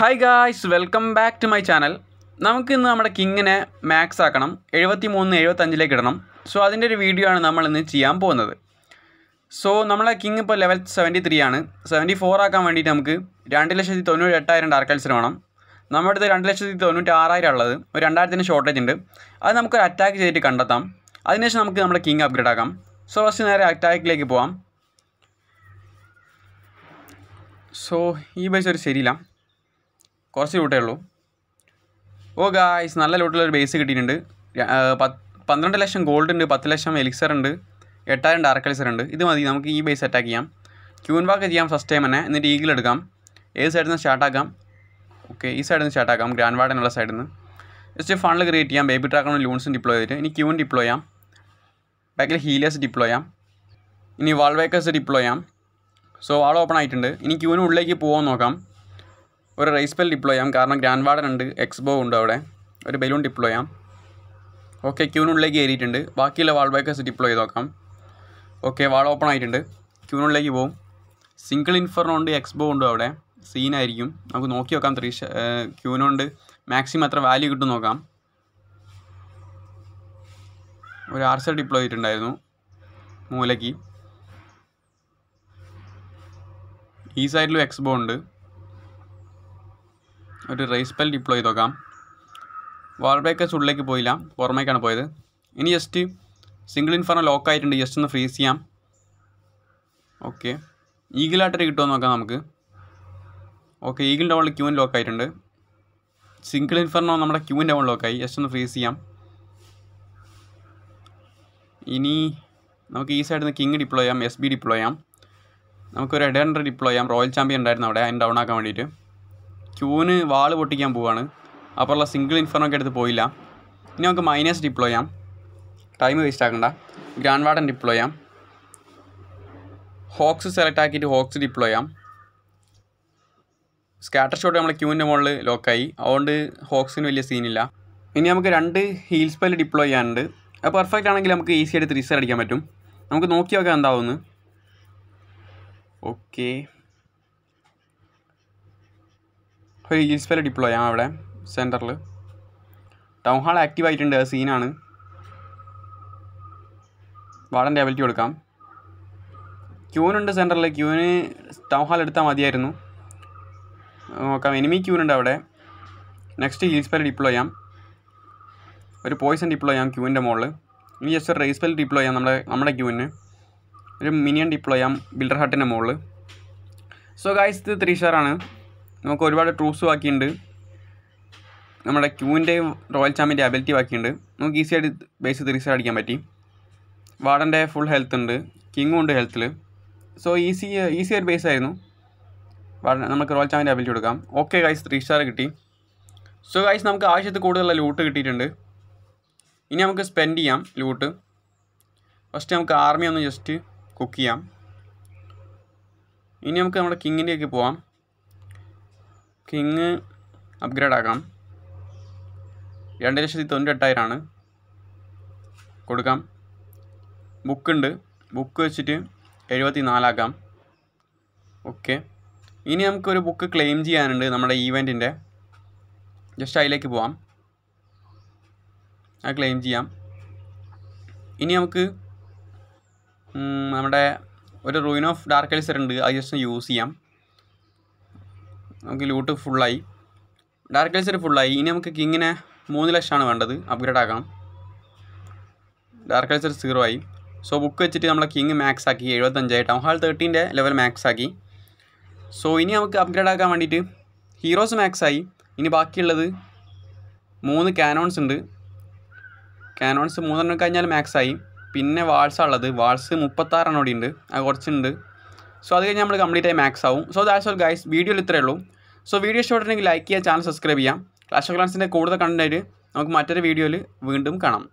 hi guys welcome back to my channel നമുക്ക് ഇന്ന് നമ്മുടെ കിങ്ങിനെ മാക്സ് ആക്കണം എഴുപത്തി മൂന്ന് എഴുപത്തഞ്ചിലേക്ക് ഇടണം സോ അതിൻ്റെ ഒരു വീഡിയോ ആണ് നമ്മൾ ഇന്ന് ചെയ്യാൻ പോകുന്നത് സോ നമ്മളെ കിങ് ഇപ്പോൾ ലെവൽ സെവൻറ്റി ത്രീ ആണ് സെവൻറ്റി ഫോർ ആക്കാൻ വേണ്ടിയിട്ട് നമുക്ക് രണ്ട് ലക്ഷത്തി തൊണ്ണൂറ്റി എട്ടായിരം ഡാർക്കൽസിന് വേണം നമ്മുടെ അടുത്ത് രണ്ട് ലക്ഷത്തി തൊണ്ണൂറ്റി ആറായിരം ഉള്ളത് ഒരു രണ്ടായിരത്തിൻ്റെ ഷോർട്ടേജ് ഉണ്ട് അത് നമുക്കൊരു അറ്റാക്ക് ചെയ്തിട്ട് കണ്ടെത്താം അതിനുശേഷം നമുക്ക് നമ്മുടെ കിങ് അപ്ഗ്രേഡ് ആക്കാം സോ ഫസ്റ്റ് നേരെ അറ്റാക്കിലേക്ക് പോവാം സോ ഈ ബൈസ് ഒരു ശരിയില്ല കുറച്ച് ലൂട്ടേ ഉള്ളൂ ഓ ഗായ്സ് നല്ല ലൂട്ടിലൊരു ബേസ് കിട്ടിയിട്ടുണ്ട് പന്ത്രണ്ട് ലക്ഷം ഗോൾഡ് ഉണ്ട് പത്ത് ലക്ഷം എലിക്സർ ഉണ്ട് എട്ടായിരം ഡാർക്ക് എലിക്സർ ഉണ്ട് ഇത് മതി നമുക്ക് ഈ ബേസ് അറ്റാക്ക് ചെയ്യാം ക്യൂൻ വാക്ക് ചെയ്യാം ഫസ്റ്റ് ടൈം തന്നെ എന്നിട്ട് ഈഗിൾ എടുക്കാം ഏത് സൈഡിൽ നിന്ന് സ്റ്റാർട്ടാക്കാം ഓക്കെ ഈ സൈഡിൽ നിന്ന് സ്റ്റാർട്ടാക്കാം ഗ്രാൻഡ് വാർഡനുള്ള സൈഡിൽ നിന്ന് ജസ്റ്റ് ഫണ്ട് ക്രിയേറ്റ് ചെയ്യാം ബേബി ട്രാക്കണം ലൂൺസും ഡിപ്ലോയ് ചെയ്തിട്ട് ഇനി ക്യൂൻ ഡിപ്ലോ ചെയ്യാം ബാക്കിൽ ഹീലേഴ്സ് ഡിപ്ലോ ചെയ്യാം ഇനി വാൾ വേക്കേഴ്സ് ഡിപ്ലോയ് ചെയ്യാം സോ വാൾ ഓപ്പൺ ആയിട്ടുണ്ട് ഇനി ക്യൂന് ഉള്ളിലേക്ക് പോകാൻ നോക്കാം ഒരു റൈസ് ബെൽ ഡിപ്ലോ ചെയ്യാം കാരണം ഗ്രാൻഡ് വാർഡൻ ഉണ്ട് എക്സ്ബോ ഉണ്ട് അവിടെ ഒരു ബലൂൺ ഡിപ്ലോ ചെയ്യാം ഓക്കെ ക്യൂനുള്ളിലേക്ക് കയറിയിട്ടുണ്ട് ബാക്കിയുള്ള വാൾ ബേക്കേഴ്സ് ഡിപ്ലോ ചെയ്ത് നോക്കാം ഓക്കെ വാൾ ഓപ്പൺ ആയിട്ടുണ്ട് ക്യൂനുള്ളിലേക്ക് പോകും സിംഗിൾ ഇൻഫർണോ ഉണ്ട് എക്സ്ബോ ഉണ്ട് അവിടെ സീനായിരിക്കും നമുക്ക് നോക്കി നോക്കാം ത്രീ ക്യൂനുണ്ട് മാക്സിമം അത്ര വാല്യൂ കിട്ടും നോക്കാം ഒരു ആർസർ ഡിപ്ലോ ചെയ്തിട്ടുണ്ടായിരുന്നു മൂലയ്ക്ക് ഈ സൈഡിലും എക്സ്ബോ ഉണ്ട് ഒരു റേസ് പെൽ ഡിപ്ലോ ചെയ്ത് നോക്കാം വാൾ ബ്രേക്കേഴ്സ് ഉള്ളിലേക്ക് പോയില്ല പുറമേക്കാണ് പോയത് ഇനി ജസ്റ്റ് സിംഗിൾ ഇൻഫർണ ലോക്ക് ആയിട്ടുണ്ട് ജസ്റ്റ് ഒന്ന് ഫ്രീസ് ചെയ്യാം ഓക്കെ ആട്ടറി കിട്ടുമോ നോക്കാം നമുക്ക് okay eagle down queen lock ആയിട്ടുണ്ട് സിംഗിൾ ഇൻഫർണോ നമ്മുടെ ക്യൂൻ ലോക്ക് ലോക്കായി ജസ്റ്റ് ഒന്ന് ഫ്രീസ് ചെയ്യാം ഇനി നമുക്ക് ഈ സൈഡിൽ നിന്ന് കിങ് ഡിപ്ലോ ചെയ്യാം എസ് ബി ഡിപ്ലോ ചെയ്യാം നമുക്കൊരു എഡ് ഹൺഡ്രഡ് ഡിപ്ലോ ചെയ്യാം റോയൽ ചാമ്പ്യൻ ഉണ്ടായിരുന്നു അവിടെ അതിന് ഡൗൺ ആക്കാൻ വേണ്ടിയിട്ട് ക്യൂവിന് വാൾ പൊട്ടിക്കാൻ പോവാണ് അപ്പോഴുള്ള സിംഗിൾ ഇൻഫർമൊക്കെ എടുത്ത് പോയില്ല ഇനി നമുക്ക് മൈനസ് ഡിപ്ലോ ചെയ്യാം ടൈം വേസ്റ്റ് ആക്കണ്ട ഗ്രാൻഡ് വാർഡൻ ഡിപ്ലോ ചെയ്യാം ഹോക്സ് സെലക്ട് ആക്കിയിട്ട് ഹോക്സ് ഡിപ്ലോ ചെയ്യാം സ്കാറ്റർ ഷോട്ട് നമ്മുടെ ക്യൂവിൻ്റെ മുകളിൽ ലോക്കായി അതുകൊണ്ട് ഹോക്സിന് വലിയ സീനില്ല ഇനി നമുക്ക് രണ്ട് ഹീൽ സ്പെൽ ഡിപ്ലോ ചെയ്യാനുണ്ട് അത് പെർഫെക്റ്റ് ആണെങ്കിൽ നമുക്ക് ഈസി ആയിട്ട് സ്റ്റാർ അടിക്കാൻ പറ്റും നമുക്ക് നോക്കി നോക്കാം ഓക്കേ ഇപ്പോൾ ഈൽസ് വരെ ഡിപ്ലോ ചെയ്യാം അവിടെ സെൻറ്ററിൽ ടൗൺ ഹാൾ ആക്റ്റീവ് ആയിട്ടുണ്ട് സീനാണ് വാർഡൻ ഡയബിലിറ്റി കൊടുക്കാം ക്യൂനുണ്ട് സെൻറ്ററിൽ ക്യൂന് ടൗൺ ഹാൾ എടുത്താൽ മതിയായിരുന്നു നോക്കാം എനിമി ക്യൂനുണ്ട് അവിടെ നെക്സ്റ്റ് ഹീൽസ് പെൽ ഡിപ്ലോ ചെയ്യാം ഒരു പോയിസൺ ഡിപ്ലോ ചെയ്യാം ക്യൂവിൻ്റെ മുകളിൽ ഇനി ജസ്റ്റ് ഒരു റേസ് പെൽ ഡിപ്ലോ ചെയ്യാം നമ്മുടെ നമ്മുടെ ക്യൂവിന് ഒരു മിനിയൻ ഡിപ്ലോ ചെയ്യാം ബിൽഡർ ഹട്ടിൻ്റെ മുകളിൽ സോ ഗായ്സ് ഇത് ത്രീ ആണ് നമുക്ക് ഒരുപാട് ട്രൂസ് ബാക്കിയുണ്ട് നമ്മുടെ ക്യൂവിൻ്റെയും റോയൽ ചാമ്പിൻ്റെ അബിലിറ്റി ബാക്കിയുണ്ട് നമുക്ക് ഈസി ആയിട്ട് ബേസ് ത്രീ സ്റ്റാർ അടിക്കാൻ പറ്റി വാർഡൻ്റെ ഫുൾ ഹെൽത്ത് ഉണ്ട് കിങ്ങും ഉണ്ട് ഹെൽത്തിൽ സോ ഈസി ഈസി ഒരു ബേസ് ആയിരുന്നു വാർഡൻ നമുക്ക് റോയൽ ചാമ്പിൻ്റെ അബിലിറ്റി കൊടുക്കാം ഓക്കെ ഗൈസ് ത്രീ സ്റ്റാർ കിട്ടി സോ ഗൈസ് നമുക്ക് ആവശ്യത്തിൽ കൂടുതലുള്ള ലൂട്ട് കിട്ടിയിട്ടുണ്ട് ഇനി നമുക്ക് സ്പെൻഡ് ചെയ്യാം ലൂട്ട് ഫസ്റ്റ് നമുക്ക് ആർമി ഒന്ന് ജസ്റ്റ് കുക്ക് ചെയ്യാം ഇനി നമുക്ക് നമ്മുടെ കിങ്ങിൻ്റെയൊക്കെ പോവാം കിങ് അപ്ഗ്രേഡ് ആക്കാം രണ്ട് ലക്ഷത്തി തൊണ്ണൂറ്റെട്ടായിരമാണ് കൊടുക്കാം ബുക്കുണ്ട് ബുക്ക് വെച്ചിട്ട് എഴുപത്തി നാലാക്കാം ഓക്കെ ഇനി നമുക്കൊരു ബുക്ക് ക്ലെയിം ചെയ്യാനുണ്ട് നമ്മുടെ ഈവൻറ്റിൻ്റെ ജസ്റ്റ് അതിലേക്ക് പോവാം അത് ക്ലെയിം ചെയ്യാം ഇനി നമുക്ക് നമ്മുടെ ഒരു റൂയിൻ ഓഫ് ഡാർക്ക് എലിസർ ഉണ്ട് അത് ജസ്റ്റ് യൂസ് ചെയ്യാം നമുക്ക് ലൂട്ട് ഫുള്ളായി ഡാർക്ക് ലെസർ ഫുള്ളായി ഇനി നമുക്ക് കിങ്ങിനെ മൂന്ന് ലക്ഷമാണ് വേണ്ടത് അപ്ഗ്രേഡ് ആക്കണം ഡാർക്ക് ലെസർ സീറോ ആയി സോ ബുക്ക് വെച്ചിട്ട് നമ്മളെ കിങ് മാക്സ് ആക്കി എഴുപത്തഞ്ചായി ടൗൺ ഹാൾ തേർട്ടീൻ്റെ ലെവൽ മാക്സ് ആക്കി സോ ഇനി നമുക്ക് അപ്ഗ്രേഡ് ആക്കാൻ വേണ്ടിയിട്ട് ഹീറോസ് മാക്സ് ആയി ഇനി ബാക്കിയുള്ളത് മൂന്ന് കാനോൺസ് ഉണ്ട് കാനോൺസ് മൂന്നെണ്ണം കഴിഞ്ഞാൽ മാക്സ് ആയി പിന്നെ വാൾസാണുള്ളത് ഉള്ളത് വാൾസ് മുപ്പത്താറെണ്ണം കൂടി ഉണ്ട് അത് കുറച്ചുണ്ട് സോ അത് കഴിഞ്ഞാൽ നമ്മൾ കംപ്ലീറ്റ് ആയി മാക്സ് ആവും സോ ദാറ്റ്സ് ഓൾ ഗൈസ് വീഡിയോയിൽ ഇത്രയേ ഉള്ളൂ സോ വീഡിയോ ഇഷ്ടപ്പെട്ടിട്ടുണ്ടെങ്കിൽ ലൈക്ക് ചെയ്യുക ചാനൽ സബ്സ്ക്രൈബ് ചെയ്യാം ക്ലാഷ് ഓഫ് ക്ലാൻസിൻ്റെ കൂടുതൽ കണ്ടൻറ്റ് നമുക്ക് മറ്റൊരു വീഡിയോയിൽ വീണ്ടും കാണാം